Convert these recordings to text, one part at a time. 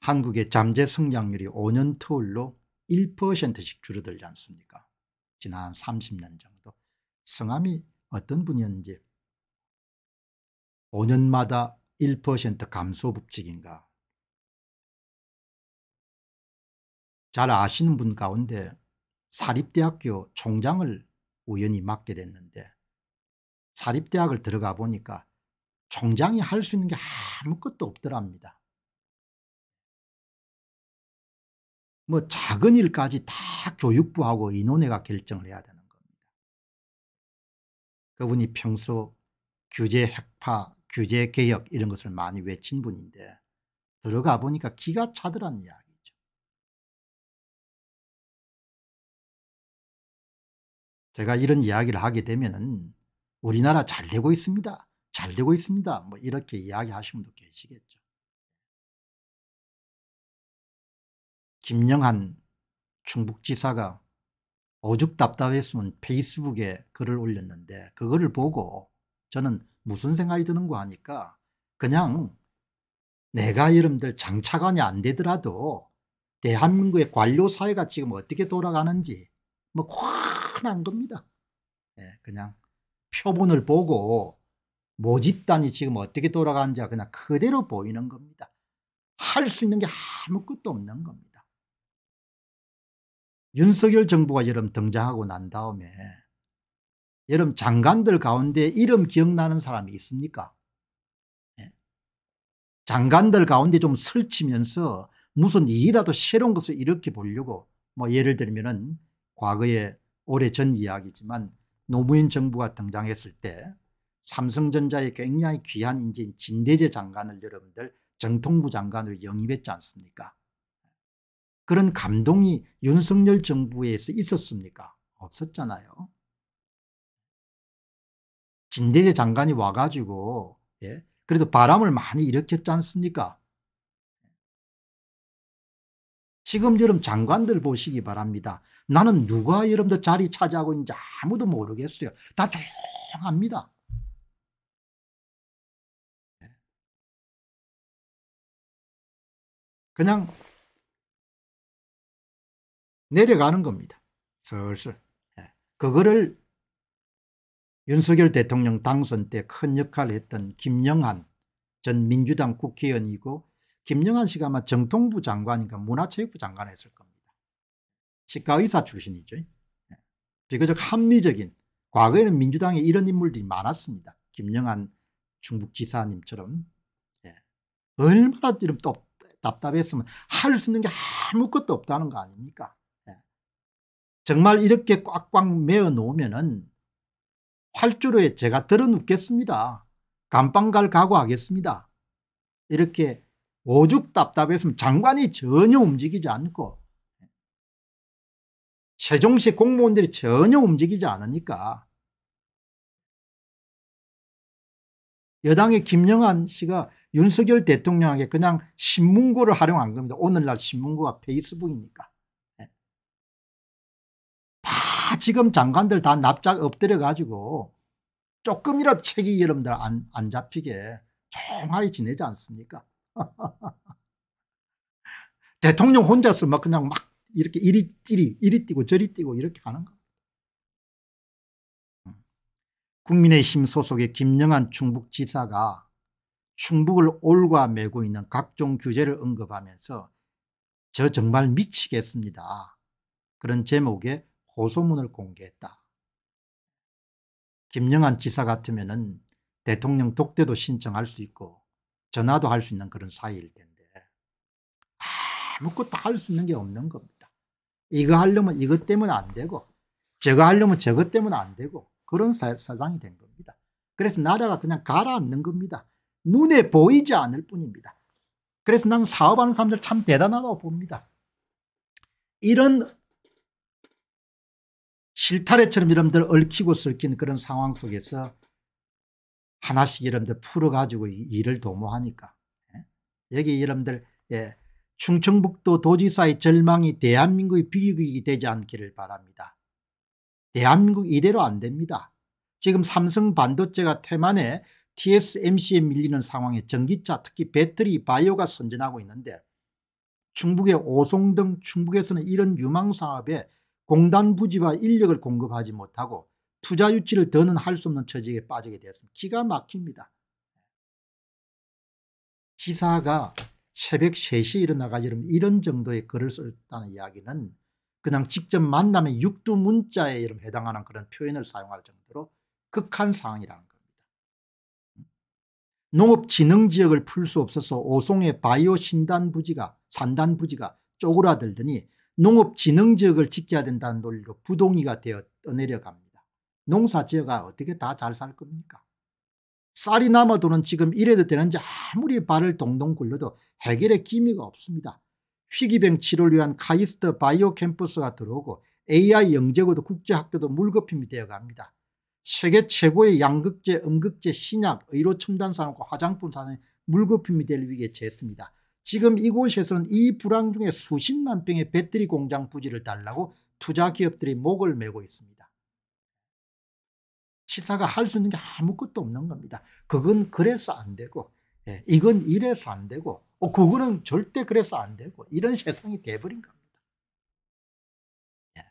한국의 잠재 성장률이 5년 터울로 1%씩 줄어들지 않습니까 지난 30년 정도 성함이 어떤 분이었는지 5년마다 1% 감소 법칙인가 잘 아시는 분 가운데 사립대학교 총장을 우연히 맡게 됐는데 사립대학을 들어가 보니까 총장이 할 수 있는 게 아무것도 없더랍니다. 뭐 작은 일까지 다 교육부하고 의논회가 결정을 해야 되는 겁니다. 그분이 평소 규제 핵파, 규제 개혁 이런 것을 많이 외친 분인데 들어가 보니까 기가 차더란 이야기죠. 제가 이런 이야기를 하게 되면은 우리나라 잘 되고 있습니다. 잘 되고 있습니다. 뭐 이렇게 이야기하시는 분도 계시겠죠. 김영한 충북지사가 오죽 답답했으면 페이스북에 글을 올렸는데 그거를 보고 저는 무슨 생각이 드는거 하니까 그냥 내가 여러분들 장차관이 안 되더라도 대한민국의 관료사회가 지금 어떻게 돌아가는지 뭐 훤한 겁니다. 예, 그냥 표본을 보고 모집단이 지금 어떻게 돌아가는지 그냥 그대로 보이는 겁니다. 할 수 있는 게 아무것도 없는 겁니다. 윤석열 정부가 여름 등장하고 난 다음에 여름 장관들 가운데 이름 기억나는 사람이 있습니까? 예. 장관들 가운데 좀 설치면서 무슨 일이라도 새로운 것을 일으켜 보려고 뭐 예를 들면은 과거에 오래전 이야기지만 노무현 정부가 등장했을 때 삼성전자의 굉장히 귀한 인재인 진대재 장관을 여러분들 정통부 장관으로 영입했지 않습니까? 그런 감동이 윤석열 정부에서 있었습니까? 없었잖아요. 진대재 장관이 와가지고 예? 그래도 바람을 많이 일으켰지 않습니까? 지금 여러분 장관들 보시기 바랍니다. 나는 누가 여러분들 자리 차지하고 있는지 아무도 모르겠어요. 다 조용합니다. 예. 그냥 내려가는 겁니다. 슬슬. 예. 그거를 윤석열 대통령 당선 때 큰 역할을 했던 김영한 전 민주당 국회의원이고 김영한 씨가 아마 정통부 장관인가 문화체육부 장관했을 겁니다. 치과의사 출신이죠. 예. 비교적 합리적인 과거에는 민주당에 이런 인물들이 많았습니다. 김영한 중국 지사님처럼 예. 얼마나 이름 답답했으면 할 수 있는 게 아무것도 없다는 거 아닙니까? 정말 이렇게 꽉꽉 메어 놓으면은 활주로에 제가 들어 눕겠습니다. 감방 갈 각오하겠습니다. 이렇게 오죽 답답했으면 장관이 전혀 움직이지 않고 세종시 공무원들이 전혀 움직이지 않으니까 여당의 김영환 씨가 윤석열 대통령에게 그냥 신문고를 활용한 겁니다. 오늘날 신문고가 페이스북이니까. 지금 장관들 다 납작 엎드려 가지고 조금이라도 책이 여러분들 안, 안 잡히게 조용하게 지내지 않습니까? 대통령 혼자서 막 그냥 막 이렇게 이리 뛰리 이리 뛰고 저리 뛰고 이렇게 하는 거. 음. 국민의힘 소속의 김영한 충북지사가 충북을 올과 메고 있는 각종 규제를 언급하면서 저 정말 미치겠습니다. 그런 제목의 호소문을 공개했다. 김영한 지사 같으면 대통령 독대도 신청할 수 있고 전화도 할 수 있는 그런 사이일 텐데 아무것도 할 수 있는 게 없는 겁니다. 이거 하려면 이것 때문에 안 되고 저거 하려면 저것 때문에 안 되고 그런 사, 사이된 겁니다. 그래서 나라가 그냥 가라앉는 겁니다. 눈에 보이지 않을 뿐입니다. 그래서 나 사업하는 사람들 참 대단하다고 봅니다. 이런 실타래처럼 이름들 얽히고 설킨 그런 상황 속에서 하나씩 이름들 풀어가지고 일을 도모하니까 예? 여기 여러분들 예, 충청북도 도지사의 절망이 대한민국의 비극이 되지 않기를 바랍니다. 대한민국 이대로 안 됩니다. 지금 삼성 반도체가 태만에 TSMC에 밀리는 상황에 전기차 특히 배터리 바이오가 선전하고 있는데 중국의 오송 등 중국에서는 이런 유망 사업에 공단 부지와 인력을 공급하지 못하고 투자 유치를 더는 할 수 없는 처지에 빠지게 되었습니다. 기가 막힙니다. 지사가 새벽 3시 에 일어나가 여러분 이런 정도의 글을 썼다는 이야기는 그냥 직접 만나면 육두문자에 여러분 해당하는 그런 표현을 사용할 정도로 극한 상황이라는 겁니다. 농업진흥지역을 풀 수 없어서 오송의 바이오 신단 부지가 산단 부지가 쪼그라들더니 농업진흥지역을 지켜야 된다는 논리로 부동의가 되어 내려갑니다. 농사지역가 어떻게 다 잘 살 겁니까? 쌀이 남아도는 지금 이래도 되는지 아무리 발을 동동 굴러도 해결의 기미가 없습니다. 휘기병 치료를 위한 카이스트 바이오 캠퍼스가 들어오고 AI 영재고도 국제학교도 물거품이 되어갑니다. 세계 최고의 양극재, 음극재, 신약, 의료 첨단 산업과 화장품 산업이 물거품이 될 위기에 처했습니다. 지금 이곳에서는 이 불황 중에 수십만 평의 배터리 공장 부지를 달라고 투자 기업들이 목을 메고 있습니다. 시사가 할 수 있는 게 아무것도 없는 겁니다. 그건 그래서 안 되고 예, 이건 이래서 안 되고 어, 그거는 절대 그래서 안 되고 이런 세상이 돼버린 겁니다. 예.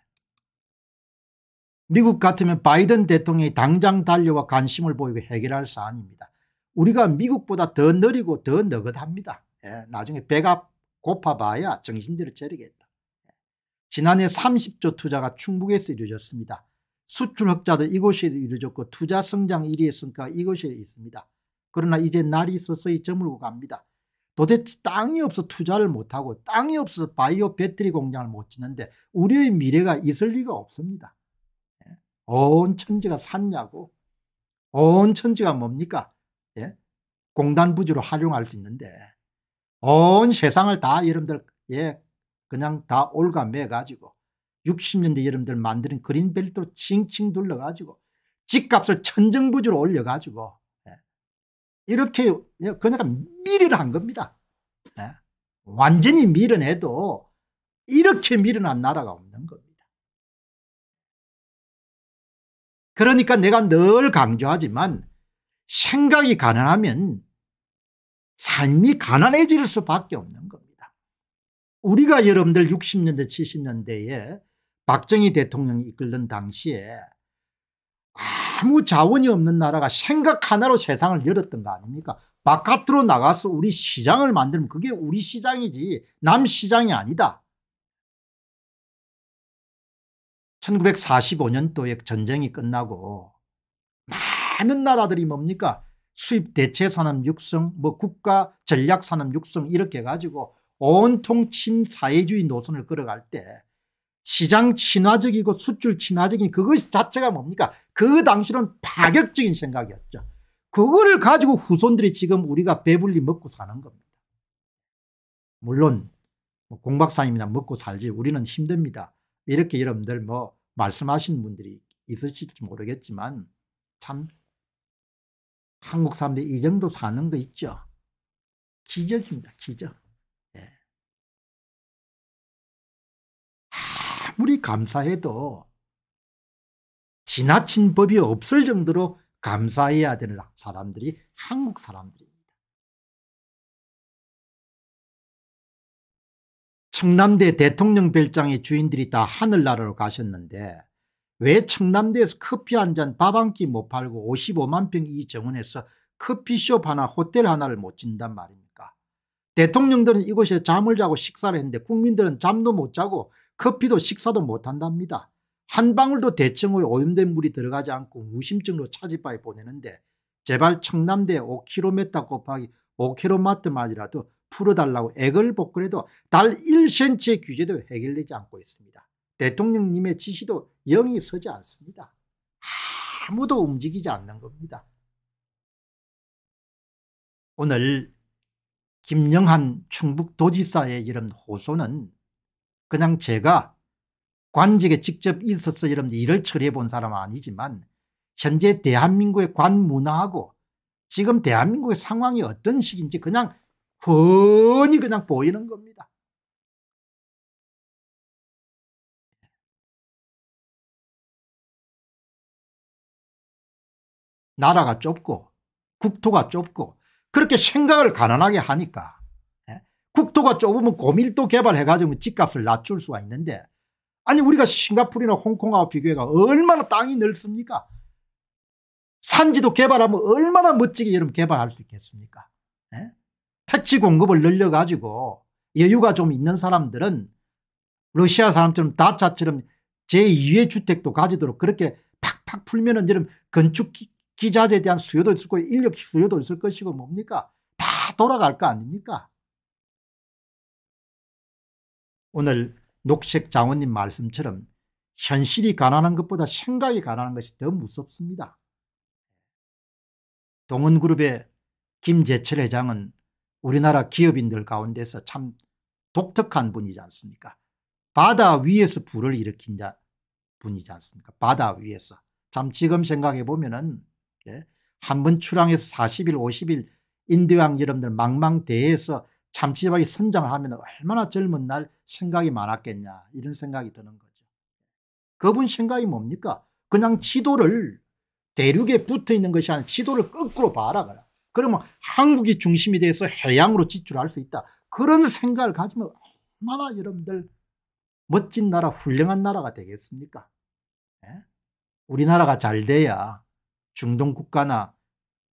미국 같으면 바이든 대통령이 당장 달려와 관심을 보이고 해결할 사안입니다. 우리가 미국보다 더 느리고 더 느긋합니다. 예, 나중에 배가 고파봐야 정신들을 차리겠다. 지난해 30조 투자가 충북에서 이루어졌습니다. 수출 흑자도 이곳에 이루어졌고 투자 성장 1위의 성과가 이곳에 있습니다. 그러나 이제 날이 서서히 저물고 갑니다. 도대체 땅이 없어 투자를 못하고 땅이 없어 바이오 배터리 공장을 못 짓는데 우리의 미래가 있을 리가 없습니다. 예? 온 천지가 샀냐고 온 천지가 뭡니까? 예? 공단부지로 활용할 수 있는데 온 세상을 다 여러분들 예 그냥 다 올가매 가지고 60년대 여러분들 만드는 그린벨트로 칭칭 둘러가지고 집값을 천정부지로 올려가지고 예. 이렇게 그냥미련한 겁니다. 예. 완전히 미련해도 이렇게 미련한 나라가 없는 겁니다. 그러니까 내가 늘 강조하지만 생각이 가능하면 삶이 가난해질 수밖에 없는 겁니다. 우리가 여러분들 60년대 70년대에 박정희 대통령이 이끌던 당시에 아무 자원이 없는 나라가 생각 하나로 세상을 열었던 거 아닙니까? 바깥으로 나가서 우리 시장을 만들면 그게 우리 시장이지 남 시장이 아니다. 1945년도에 전쟁이 끝나고 많은 나라들이 뭡니까? 수입 대체 산업 육성, 뭐 국가 전략 산업 육성 이렇게 가지고 온통 친사회주의 노선을 걸어갈 때 시장 친화적이고 수출 친화적인 그것 자체가 뭡니까? 그 당시로는 파격적인 생각이었죠. 그거를 가지고 후손들이 지금 우리가 배불리 먹고 사는 겁니다. 물론 뭐 공박사님이나 먹고 살지 우리는 힘듭니다. 이렇게 여러분들 뭐 말씀하신 분들이 있으실지 모르겠지만 참 한국 사람들이 이 정도 사는 거 있죠. 기적입니다. 기적. 예. 아무리 감사해도 지나친 법이 없을 정도로 감사해야 되는 사람들이 한국 사람들입니다. 청남대 대통령 별장의 주인들이 다 하늘나라로 가셨는데 왜 청남대에서 커피 한잔밥 한 끼 못 팔고 55만 평이 정원에서 커피숍 하나 호텔 하나를 못 짓단 말입니까 대통령들은 이곳에 잠을 자고 식사를 했는데 국민들은 잠도 못 자고 커피도 식사도 못 한답니다. 한 방울도 대청호에 오염된 물이 들어가지 않고 무심증으로 차지바에 보내는데 제발 청남대 5km 곱하기 5km만이라도 풀어달라고 액을 복걸해도달 1cm의 규제도 해결되지 않고 있습니다. 대통령님의 지시도 영이 서지 않습니다. 아무도 움직이지 않는 겁니다. 오늘 김영한 충북도지사의 이런 호소는 그냥 제가 관직에 직접 있어서 이런 일을 처리해 본 사람은 아니지만 현재 대한민국의 관문화하고 지금 대한민국의 상황이 어떤 식인지 그냥 훤히 그냥 보이는 겁니다. 나라가 좁고 국토가 좁고 그렇게 생각을 가난하게 하니까 예, 국토가 좁으면 고밀도 개발해가지고 집값을 낮출 수가 있는데 아니 우리가 싱가포르나 홍콩하고 비교해가 얼마나 땅이 넓습니까? 산지도 개발하면 얼마나 멋지게 여러분 개발할 수 있겠습니까? 에? 예? 택지 공급을 늘려가지고 여유가 좀 있는 사람들은 러시아 사람처럼 다차처럼 제2의 주택도 가지도록 그렇게 팍팍 풀면은 여러분 건축 기자재에 대한 수요도 있을 거고 인력 수요도 있을 것이고 뭡니까? 다 돌아갈 거 아닙니까? 오늘 녹색 장원님 말씀처럼 현실이 가난한 것보다 생각이 가난한 것이 더 무섭습니다. 동원그룹의 김재철 회장은 우리나라 기업인들 가운데서 참 독특한 분이지 않습니까? 바다 위에서 불을 일으킨 분이지 않습니까? 바다 위에서. 참 지금 생각해 보면은 이한번 예? 출항해서 40일 50일 인디왕 여러분들 망망대해에서 참치집하게 선장을 하면 얼마나 젊은 날 생각이 많았겠냐 이런 생각이 드는 거죠. 그분 생각이 뭡니까? 그냥 지도를 대륙에 붙어있는 것이 아니라 지도를 거꾸로 바라거라. 그러면 한국이 중심이 돼서 해양으로 지출할 수 있다. 그런 생각을 가지면 얼마나 여러분들 멋진 나라 훌륭한 나라가 되겠습니까? 예? 우리나라가 잘 돼야 중동 국가나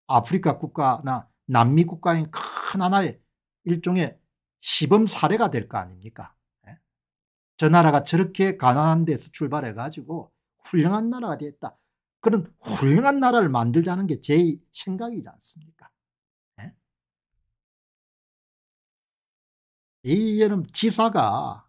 아프리카 국가나 남미 국가인 큰 하나의 일종의 시범 사례가 될 거 아닙니까? 예? 저 나라가 저렇게 가난한 데서 출발해 가지고 훌륭한 나라가 됐다. 그런 훌륭한 나라를 만들자는 게 제 생각이지 않습니까? 예? 이 여름 지사가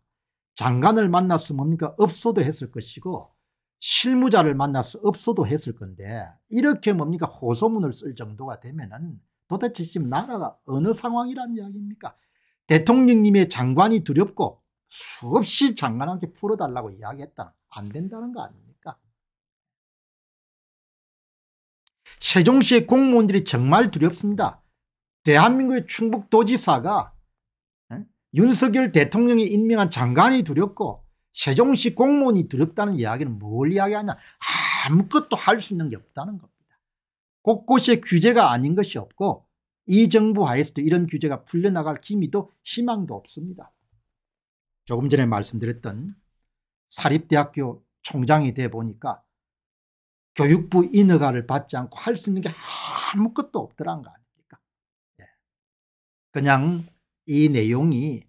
장관을 만났으면 뭡니까? 업소도 했을 것이고 실무자를 만날 수 없어도 했을 건데 이렇게 뭡니까 호소문을 쓸 정도가 되면은 도대체 지금 나라가 어느 상황이란 이야기입니까? 대통령님의 장관이 두렵고 수없이 장관한테 풀어달라고 이야기했다. 안 된다는 거 아닙니까? 세종시의 공무원들이 정말 두렵습니다. 대한민국의 충북도지사가 윤석열 대통령이 임명한 장관이 두렵고 세종시 공무원이 두렵다는 이야기는 뭘 이야기하냐 아무것도 할 수 있는 게 없다는 겁니다. 곳곳에 규제가 아닌 것이 없고 이 정부 하에서도 이런 규제가 풀려나갈 기미도 희망도 없습니다. 조금 전에 말씀드렸던 사립대학교 총장이 돼 보니까 교육부 인허가를 받지 않고 할 수 있는 게 아무것도 없더란 거 아닙니까? 예. 그냥 이 내용이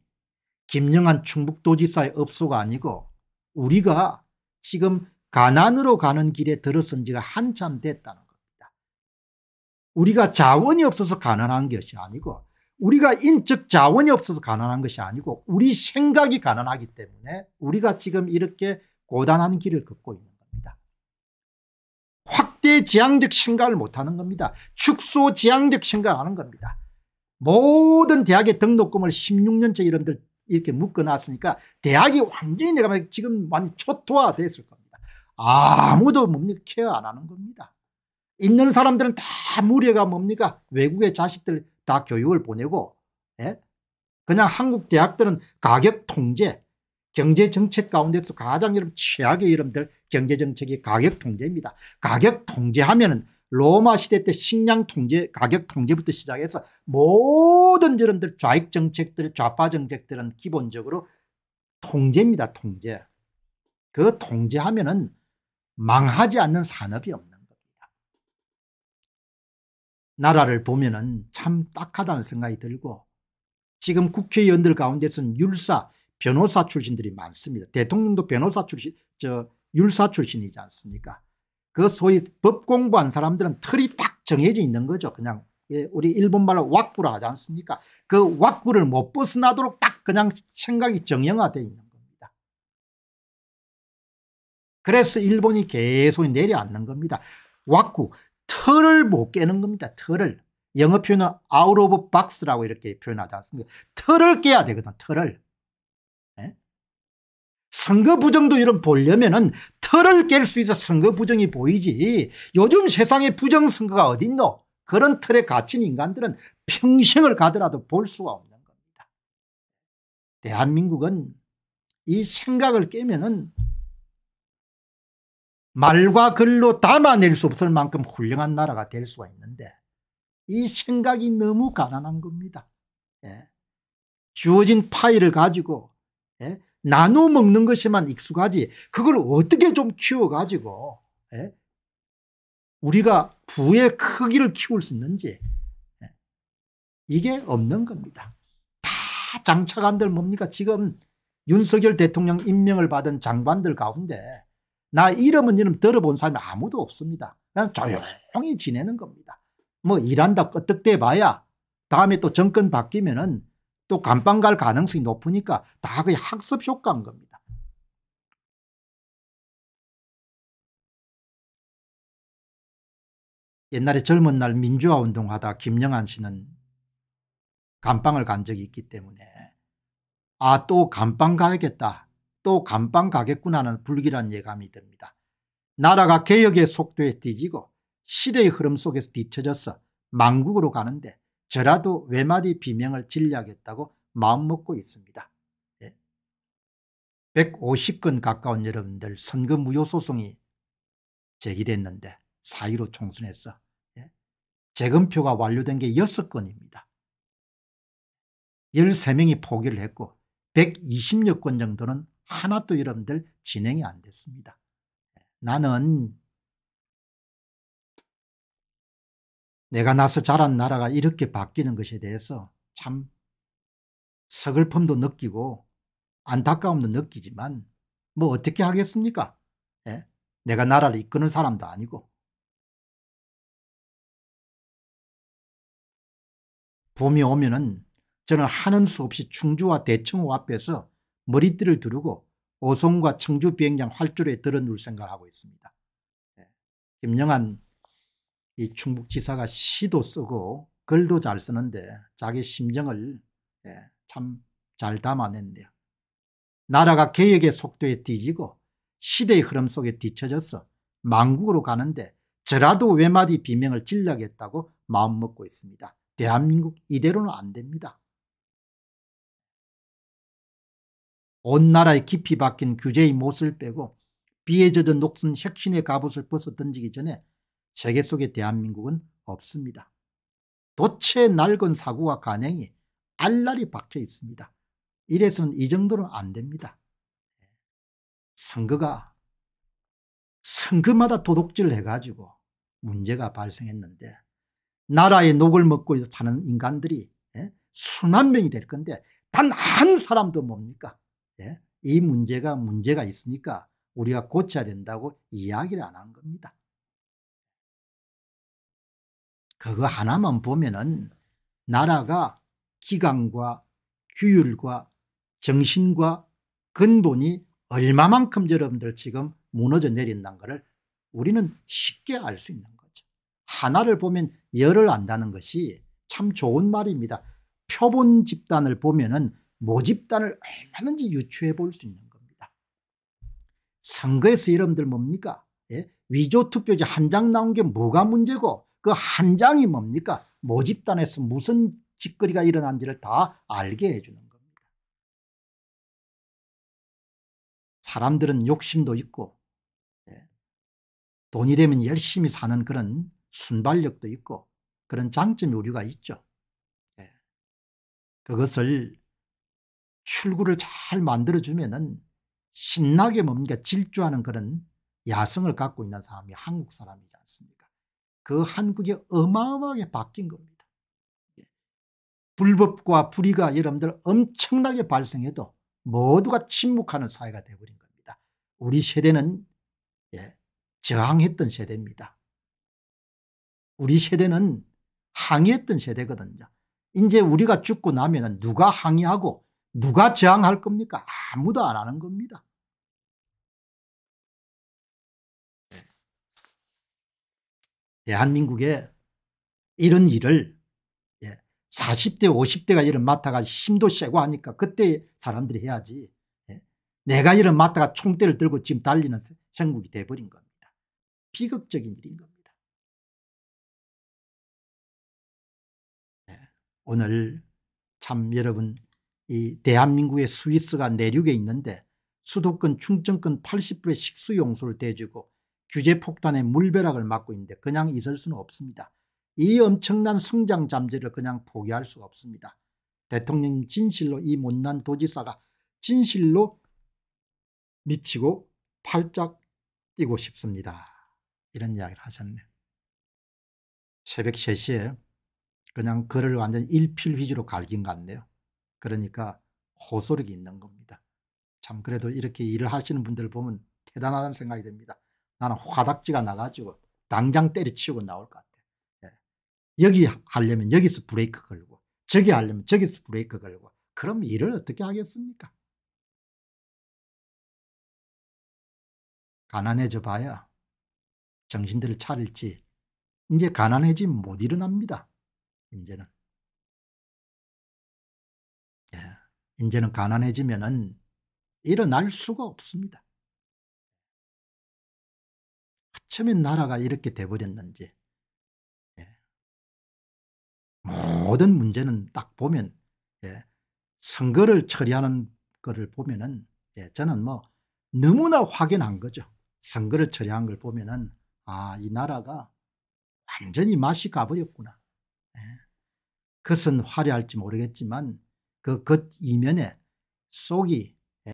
김영한 충북도지사의 업소가 아니고 우리가 지금 가난으로 가는 길에 들어선 지가 한참 됐다는 겁니다. 우리가 자원이 없어서 가난한 것이 아니고 우리가 인적 자원이 없어서 가난한 것이 아니고 우리 생각이 가난하기 때문에 우리가 지금 이렇게 고단한 길을 걷고 있는 겁니다. 확대 지향적 생각을 못하는 겁니다. 축소 지향적 생각을 하는 겁니다. 모든 대학의 등록금을 16년째 이런들 이렇게 묶어놨으니까 대학이 완전히 내가 지금 많이 초토화됐을 겁니다. 아무도 뭡니까 케어 안 하는 겁니다. 있는 사람들은 다 무례가 뭡니까 외국의 자식들 다 교육을 보내고 예? 그냥 한국 대학들은 가격 통제 경제정책 가운데서 가장 여러분 최악의 이름들 경제정책이 가격 통제입니다. 가격 통제하면 은 로마 시대 때 식량 통제 가격 통제부터 시작해서 모든 여러분들 좌익 정책들 좌파 정책들은 기본적으로 통제입니다 통제 그 통제하면은 망하지 않는 산업이 없는 겁니다 나라를 보면은 참 딱하다는 생각이 들고 지금 국회의원들 가운데서는 율사 변호사 출신들이 많습니다 대통령도 변호사 출신 저 율사 출신이지 않습니까 그 소위 법 공부한 사람들은 틀이 딱 정해져 있는 거죠. 그냥 예, 우리 일본말로 왁구라 하지 않습니까? 그 왁구를 못 벗어나도록 딱 그냥 생각이 정형화되어 있는 겁니다. 그래서 일본이 계속 내려앉는 겁니다. 왁구, 틀을 못 깨는 겁니다. 틀을. 영어 표현은 out of box라고 이렇게 표현하지 않습니까? 틀을 깨야 되거든, 틀을. 네? 선거 부정도 이런 보려면은 털을 깰 수 있어 선거 부정이 보이지 요즘 세상에 부정 선거가 어딨노 그런 틀에 갇힌 인간들은 평생을 가더라도 볼 수가 없는 겁니다. 대한민국은 이 생각을 깨면은 말과 글로 담아낼 수 없을 만큼 훌륭한 나라가 될 수가 있는데 이 생각이 너무 가난한 겁니다. 예. 주어진 파일을 가지고 예? 나눠 먹는 것에만 익숙하지 그걸 어떻게 좀 키워가지고 예? 우리가 부의 크기를 키울 수 있는지 예? 이게 없는 겁니다. 다 장차관들 뭡니까 지금 윤석열 대통령 임명을 받은 장관들 가운데 나 이름은 이름 들어본 사람이 아무도 없습니다. 그냥 조용히 지내는 겁니다. 뭐 일한다 끄떡대봐야 다음에 또 정권 바뀌면은 또 감방 갈 가능성이 높으니까 다 그게 학습 효과인 겁니다. 옛날에 젊은 날 민주화 운동하다 김영한 씨는 감방을 간 적이 있기 때문에 아또 감방 가야겠다 또 감방 가겠구나는 불길한 예감이 듭니다. 나라가 개혁의 속도에 뒤지고 시대의 흐름 속에서 뒤처져서 망국으로 가는데 저라도 외마디 비명을 진리하겠다고 마음먹고 있습니다. 예. 150건 가까운 여러분들 선거 무효 소송이 제기됐는데 사1로 총선에서 예. 재검표가 완료된 게 6건입니다. 13명이 포기를 했고 120여 건 정도는 하나도 여러분들 진행이 안 됐습니다. 예. 나는 내가 나서 자란 나라가 이렇게 바뀌는 것에 대해서 참 서글픔도 느끼고 안타까움도 느끼지만 뭐 어떻게 하겠습니까? 예? 내가 나라를 이끄는 사람도 아니고. 봄이 오면은 저는 하는 수 없이 충주와 대청호 앞에서 머리띠를 두르고 오송과 청주 비행장 활주로에 들어눌 생각을 하고 있습니다. 예. 김영한 이 충북지사가 시도 쓰고 글도 잘 쓰는데 자기 심정을 예, 참잘 담아냈네요. 나라가 개혁의 속도에 뒤지고 시대의 흐름 속에 뒤쳐져서 망국으로 가는데 저라도 외마디 비명을 질러겠다고 마음먹고 있습니다. 대한민국 이대로는 안 됩니다. 온나라의 깊이 박힌 규제의 못을 빼고 비에 젖은 녹슨 혁신의 갑옷을 벗어 던지기 전에 세계 속에 대한민국은 없습니다. 도체 낡은 사고와 간행이 알날이 박혀 있습니다. 이래서는 이 정도는 안 됩니다. 선거가 선거마다 도둑질 해가지고 문제가 발생했는데 나라의 녹을 먹고 사는 인간들이 예? 수만 명이 될 건데 단 한 사람도 뭡니까? 예? 이 문제가 문제가 있으니까 우리가 고쳐야 된다고 이야기를 안 한 겁니다. 그거 하나만 보면은 나라가 기강과 규율과 정신과 근본이 얼마만큼 여러분들 지금 무너져 내린다는 것을 우리는 쉽게 알 수 있는 거죠. 하나를 보면 열을 안다는 것이 참 좋은 말입니다. 표본 집단을 보면은 모집단을 얼마든지 유추해 볼 수 있는 겁니다. 선거에서 여러분들 뭡니까? 예? 위조 투표지 한 장 나온 게 뭐가 문제고 그한 장이 뭡니까? 모집단에서 무슨 짓거리가 일어난지를 다 알게 해주는 겁니다. 사람들은 욕심도 있고 예, 돈이 되면 열심히 사는 그런 순발력도 있고 그런 장점이 우리가 있죠. 예, 그것을 출구를 잘 만들어주면은 신나게 뭡니까 질주하는 그런 야성을 갖고 있는 사람이 한국 사람이지 않습니까? 그 한국이 어마어마하게 바뀐 겁니다. 예. 불법과 불의가 여러분들 엄청나게 발생해도 모두가 침묵하는 사회가 되어버린 겁니다. 우리 세대는 예, 저항했던 세대입니다. 우리 세대는 항의했던 세대거든요. 이제 우리가 죽고 나면 누가 항의하고 누가 저항할 겁니까? 아무도 안 하는 겁니다. 대한민국에 이런 일을 40대 예, 50대가 이런 맡아가 힘도 세고 하니까 그때 사람들이 해야지 예, 내가 이런 맡아가 총대를 들고 지금 달리는 형국이 돼버린 겁니다. 비극적인 일인 겁니다. 예, 오늘 참 여러분 이 대한민국의 스위스가 내륙에 있는데 수도권 충청권 80%의 식수용소를 대주고 규제 폭탄의 물벼락을 맞고 있는데 그냥 있을 수는 없습니다. 이 엄청난 성장 잠재를 그냥 포기할 수가 없습니다. 대통령 진실로 이 못난 도지사가 진실로 미치고 팔짝 뛰고 싶습니다. 이런 이야기를 하셨네. 새벽 3시에 그냥 글을 완전 일필휘주로 갈긴 같네요. 그러니까 호소력이 있는 겁니다. 참 그래도 이렇게 일을 하시는 분들 을 보면 대단하다는 생각이 듭니다. 나는 화닥지가 나가지고 당장 때려치우고 나올 것 같아. 예. 여기 하려면 여기서 브레이크 걸고 저기 하려면 저기서 브레이크 걸고 그럼 일을 어떻게 하겠습니까? 가난해져 봐야 정신들을 차릴지 이제 가난해지 못 일어납니다. 이제는. 예. 이제는 가난해지면은 일어날 수가 없습니다. 어쩌면 나라가 이렇게 돼버렸는지 예. 모든 문제는 딱 보면 예. 선거를 처리하는 것을 보면은 예. 저는 뭐 너무나 확연한 거죠. 선거를 처리한 걸 보면은 아이 나라가 완전히 맛이 가버렸구나. 예. 그것은 화려할지 모르겠지만 그 겉 이면에 속이